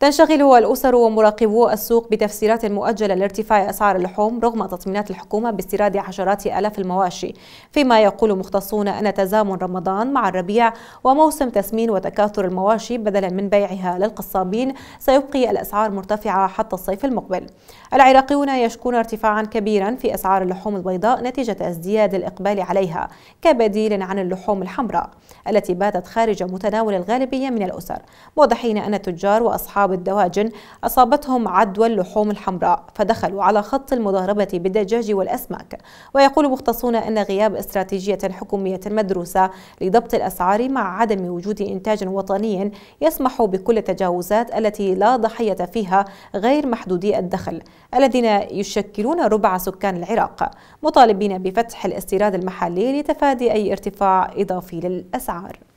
تنشغل الأسر ومراقبو السوق بتفسيرات مؤجلة لارتفاع أسعار اللحوم رغم تطمينات الحكومة باستيراد عشرات آلاف المواشي فيما يقول مختصون أن تزامن رمضان مع الربيع وموسم تسمين وتكاثر المواشي بدلا من بيعها للقصابين سيبقي الأسعار مرتفعة حتى الصيف المقبل العراقيون يشكون ارتفاعا كبيرا في أسعار اللحوم البيضاء نتيجة ازدياد الإقبال عليها كبديل عن اللحوم الحمراء التي باتت خارج متناول الغالبية من الأسر موضحين أن التجار وأصحاب أصحاب الدواجن أصابتهم عدوى اللحوم الحمراء فدخلوا على خط المضاربة بالدجاج والأسماك ويقول مختصون أن غياب استراتيجية حكومية مدروسة لضبط الأسعار مع عدم وجود إنتاج وطني يسمح بكل التجاوزات التي لا ضحية فيها غير محدودي الدخل الذين يشكلون ربع سكان العراق مطالبين بفتح الاستيراد المحلي لتفادي أي ارتفاع إضافي للأسعار